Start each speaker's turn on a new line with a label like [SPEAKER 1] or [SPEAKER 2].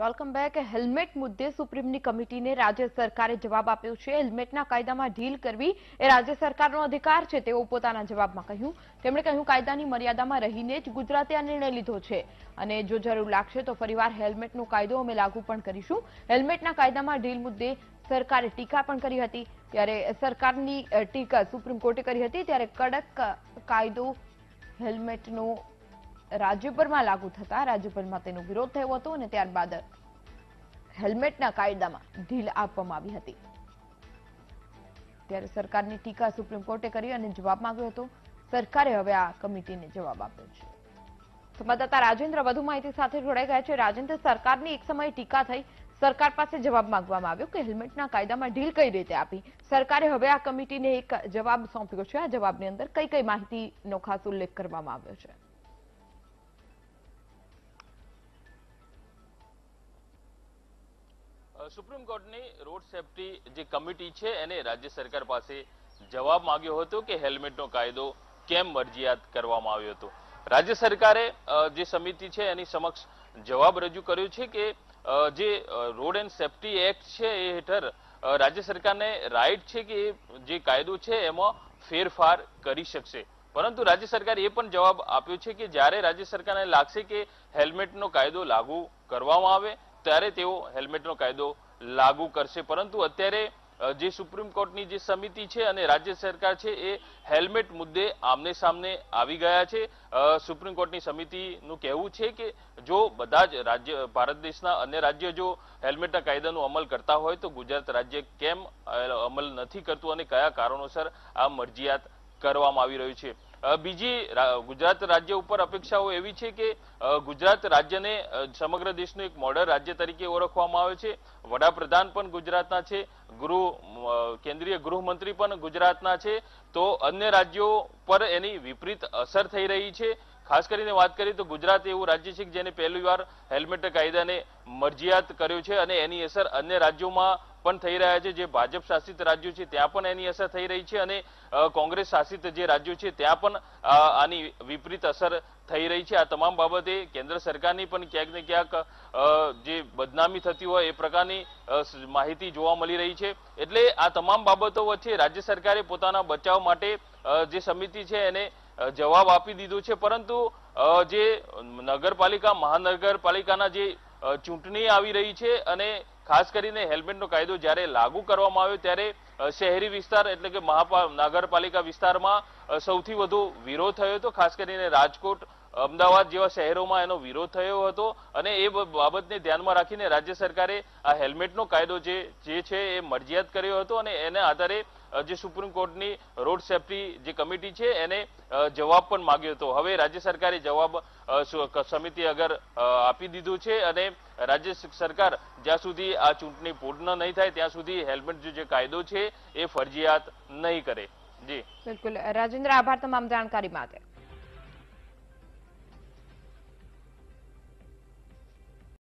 [SPEAKER 1] welcome back helmet મુદ્દે સુપ્રીમની કમિટીને રાજ્ય સરકારે જવાબ આપ્યો છે હેલ્મેટના કાયદામાં ઢીલ કરવી એ રાજ્ય સરકારનો અધિકાર છે તેઓ પોતાના જવાબમાં કહ્યું તેમણે કહ્યું કાયદાની મર્યાદામાં રહીને જ ગુજરાતે આ નિર્ણય લીધો છે અને જો જરૂર લાગશે તો ફરીવાર હેલ્મેટનો કાયદો અમે લાગુ પણ કરીશું હેલ્મેટના કાયદામાં ઢીલ મુદ્દે સરકારે ટીકા પણ કરી હતી ત્યારે સરકારની ટીકા સુપ્રીમ કોર્ટે કરી હતી ત્યારે કડક કાયદો હેલ્મેટનો રાજ્યભરમાં લાગુ થતા રાજ્યભરમાં તેનો વિરોધ થયો હતો અને ત્યારબાદ હેલ્મેટના કાયદામાં ઢીલ આપવામાં આવી હતી ત્યારે સરકારની ટીકા સુપ્રીમ કોર્ટે કરી અને જવાબ માંગ્યો હતો સરકારે હવે આ કમિટીને જવાબ આપ્યો છે સંવાદદાતા રાજેન્દ્ર વધુ માહિતી સાથે જોડાઈ ગયા છે રાજેન્દ્ર સરકારની એક સમયે ટીકા થઈ સરકાર પાસે જવાબ માંગવામાં આવ્યો કે હેલ્મેટના કાયદામાં ઢીલ કઈ રીતે આપી સરકારે હવે આ કમિટીને એક જવાબ સોંપ્યો છે આ જવાબની અંદર કઈ કઈ માહિતીનો ખાસ ઉલ્લેખ કરવામાં આવ્યો છે
[SPEAKER 2] સુપ્રીમ કોર્ટની રોડ સેફટી જે કમિટી છે એને રાજ્ય સરકાર પાસે જવાબ માંગ્યો હતો કે હેલ્મેટનો કાયદો કેમ મરજિયાત કરવામાં આવ્યો હતો રાજ્ય સરકારે જે સમિતિ છે એની સમક્ષ જવાબ રજૂ કર્યો છે કે જે રોડ એન્ડ સેફટી એક્ટ છે એ હેઠળ રાજ્ય સરકારને રાઈટ છે કે જે કાયદો છે એમાં ફેરફાર કરી શકશે પરંતુ રાજ્ય સરકારે એ પણ જવાબ આપ્યો છે કે જ્યારે રાજ્ય સરકારને લાગશે કે હેલ્મેટનો કાયદો લાગુ કરવામાં આવે ત્યારે તેઓ હેલ્મેટનો કાયદો લાગુ કરશે પરંતુ અત્યારે જે સુપ્રીમ કોર્ટની જે સમિતિ છે અને રાજ્ય સરકાર છે એ હેલ્મેટ મુદ્દે આમને સામને આવી ગયા છે સુપ્રીમ કોર્ટની સમિતિનું કહેવું છે કે જો બધા જ રાજ્ય ભારત દેશના અન્ય રાજ્ય જો હેલ્મેટના કાયદાનું અમલ કરતા હોય તો ગુજરાત રાજ્ય કેમ અમલ નથી કરતું અને કયા કારણોસર આ મરજિયાત કરવામાં આવી રહ્યું છે બીજી ગુજરાત રાજ્ય ઉપર અપેક્ષાઓ એવી છે કે ગુજરાત રાજ્યને સમગ્ર દેશનું એક મોડલ રાજ્ય તરીકે ઓળખવામાં આવે છે વડાપ્રધાન પણ ગુજરાતના છે ગૃહ કેન્દ્રીય ગૃહમંત્રી પણ ગુજરાતના છે તો અન્ય રાજ્યો પર એની વિપરીત અસર થઈ રહી છે ખાસ કરીને વાત કરીએ તો ગુજરાત એવું રાજ્ય છે કે જેને પહેલી વાર હેલ્મેટ કાયદાને મરજિયાત કર્યો છે અને એની અસર અન્ય રાજ્યોમાં પણ થઈ રહ્યા છે જે ભાજપ શાસિત રાજ્યો છે ત્યાં પણ એની અસર થઈ રહી છે અને કોંગ્રેસ શાસિત જે રાજ્યો છે ત્યાં પણ આની વિપરીત અસર થઈ રહી છે આ તમામ બાબતે કેન્દ્ર સરકારની પણ ક્યાંક ને ક્યાંક જે બદનામી થતી હોય એ પ્રકારની માહિતી જોવા મળી રહી છે એટલે આ તમામ બાબતો વચ્ચે રાજ્ય સરકારે પોતાના બચાવ માટે જે સમિતિ છે એને જવાબ આપી દીધો છે પરંતુ જે નગરપાલિકા મહાનગરપાલિકાના જે ચૂંટણી આવી રહી છે અને ખાસ કરીને હેલ્મેટનો કાયદો જ્યારે લાગુ કરવામાં આવ્યો ત્યારે શહેરી વિસ્તાર એટલે કે મહાપા મહાનગરપાલિકા વિસ્તારમાં સૌથી વધુ વિરોધ થયો હતો ખાસ કરીને રાજકોટ અમદાવાદ જેવા શહેરોમાં એનો વિરોધ થયો હતો અને એ બાબતને ધ્યાનમાં રાખીને રાજ્ય સરકારે આ હેલ્મેટનો કાયદો જે છે એ મરજિયાત કર્યો હતો અને એના આધારે જે સુપ્રીમ કોર્ટની રોડ સેફટી જે કમિટી છે એને જવાબ પણ માંગ્યો હતો હવે રાજ્ય સરકારે જવાબ સમિતિ અગર આપી દીધું છે અને રાજ્ય સરકાર જ્યાં સુધી આ ચૂંટણી પૂર્ણ નહીં થાય ત્યાં સુધી હેલ્મેટ જે કાયદો છે એ ફરજિયાત નહીં કરે જી
[SPEAKER 1] બિલકુલ રાજેન્દ્ર આભાર તમામ જાણકારી માટે